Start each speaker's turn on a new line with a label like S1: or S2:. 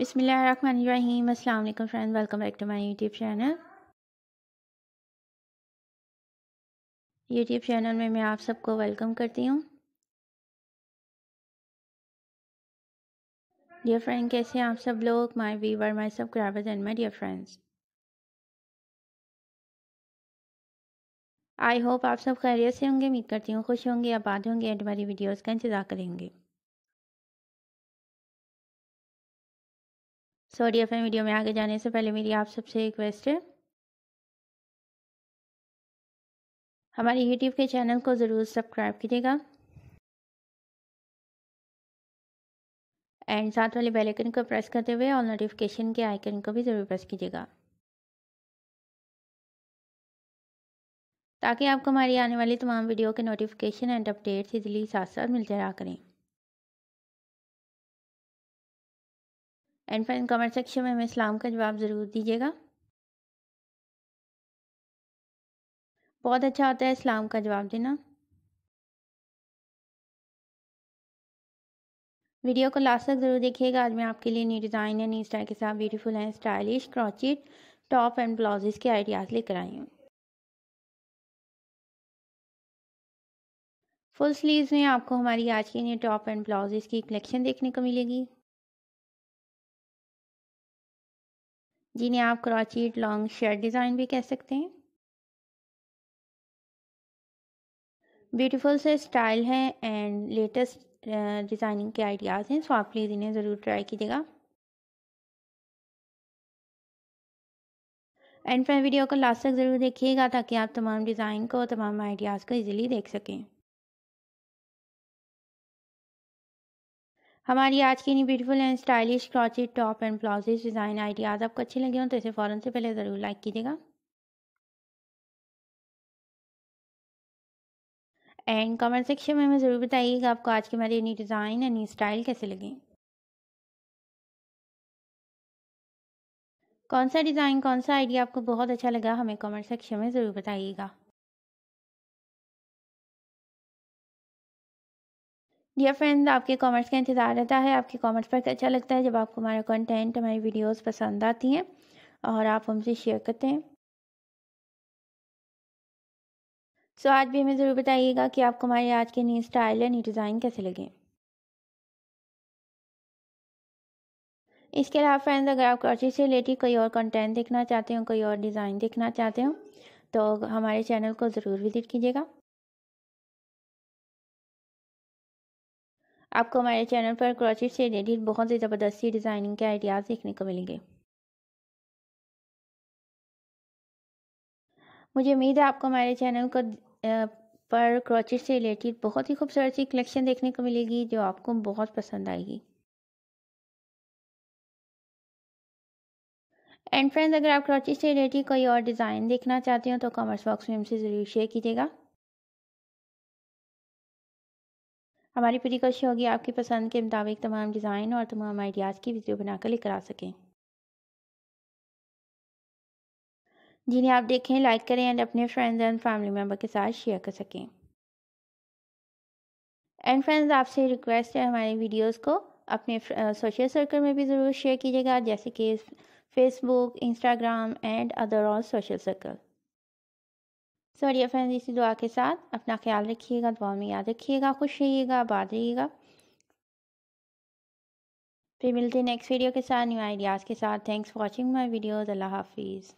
S1: बिसमीम अल्लाम friend welcome back to my YouTube channel YouTube channel में मैं आप सबको वेलकम करती हूँ डियर फ्रेंड कैसे हैं आप सब लोग my viewer my subscribers and my dear friends I hope आप सब खैरियत से होंगे उम्मीद करती हूँ खुश होंगे आबाद होंगे एंड हमारी वीडियोज़ का इंतजार करेंगे सॉरी डी एफ वीडियो में आगे जाने से पहले मेरी आप सबसे रिक्वेस्ट है हमारे यूट्यूब के चैनल को ज़रूर सब्सक्राइब कीजिएगा एंड साथ वाले बेल आइकन को प्रेस करते हुए और नोटिफिकेशन के आइकन को भी ज़रूर प्रेस कीजिएगा ताकि आपको हमारी आने वाली तमाम वीडियो के नोटिफिकेशन एंड अपडेट्स इजीली साथ साथ मिल जाया करें एंड फ्रेंड कमेंट सेक्शन में हमें इस्लाम का जवाब ज़रूर दीजिएगा बहुत अच्छा होता है इस्लाम का जवाब देना वीडियो को लास्ट तक ज़रूर देखिएगा आज मैं आपके लिए नई डिज़ाइन है नई स्टाइल के साथ beautiful and stylish crochet top and blouses के आइडियाज़ लेकर आई हूँ फुल स्लीव्स में आपको हमारी आज की नई टॉप एंड ब्लाउजेस की कलेक्शन देखने को मिलेगी जिन्हें आप क्रॉचीड लॉन्ग शर्ट डिज़ाइन भी कह सकते हैं ब्यूटीफुल से स्टाइल हैं एंड लेटेस्ट डिज़ाइनिंग के आइडियाज़ हैं सो आप प्लीज़ इन्हें ज़रूर ट्राई कीजिएगा एंड फ्रेंड वीडियो को लास्ट तक ज़रूर देखिएगा ताकि आप तमाम डिज़ाइन को तमाम आइडियाज़ को इजीली देख सकें हमारी आज की इन beautiful and stylish crochet top and blouses design ideas आपको अच्छे लगे हों तो इसे फ़ौरन से पहले ज़रूर लाइक कीजिएगा एंड कमेंट सेक्शन में हमें ज़रूर बताइएगा आपको आज की हमारी new design and new style कैसे लगे कौन सा डिज़ाइन कौन सा आइडिया आपको बहुत अच्छा लगा हमें कमेंट सेक्शन में ज़रूर बताइएगा डियर फ्रेंड आपके कमेंट्स का इंतज़ार रहता है आपके कमेंट्स पर अच्छा लगता है जब आपको हमारा कंटेंट हमारी वीडियोस पसंद आती हैं और आप हमसे शेयर करते हैं सो so, आज भी हमें ज़रूर बताइएगा कि आपको हमारे आज के नई स्टाइल या नई डिज़ाइन कैसे लगे इसके अलावा फ्रेंड्स अगर आप क्रॉचरी से रिलेटेड कोई और कंटेंट देखना चाहते हो कोई और डिज़ाइन देखना चाहते हो तो हमारे चैनल को ज़रूर विज़िट कीजिएगा आपको हमारे चैनल पर क्रोचेट से रिलेटेड बहुत ही ज़बरदस्ती डिज़ाइनिंग के आइडियाज़ देखने को मिलेंगे मुझे उम्मीद है आपको हमारे चैनल को पर क्रोचेट से रिलेटेड बहुत ही खूबसूरत सी कलेक्शन देखने को मिलेगी जो आपको बहुत पसंद आएगी एंड फ्रेंड्स अगर आप क्रोचेट से रिलेटेड कोई और डिज़ाइन देखना चाहते हो तो कमेंट्स बॉक्स में हमसे ज़रूर शेयर कीजिएगा हमारी पूरी कोशिश होगी आपकी पसंद के मुताबिक तमाम डिज़ाइन और तमाम आइडियाज़ की वीडियो बनाकर लेकर आ सकें जिन्हें आप देखें लाइक करें एंड अपने फ्रेंड्स एंड फैमिली मेम्बर के साथ शेयर कर सकें एंड फ्रेंड्स आपसे रिक्वेस्ट है हमारे वीडियोस को अपने सोशल सर्कल में भी ज़रूर शेयर कीजिएगा जैसे कि Facebook Instagram and other all social circle so dear friends इसी दुआ के साथ अपना ख्याल रखिएगा दुआ में याद रखिएगा खुश रहिएगा आबाद रहिएगा फिर मिलते हैं नेक्स्ट वीडियो के साथ न्यू आइडियाज़ के साथ thanks for watching my videos अल्लाह हाफिज़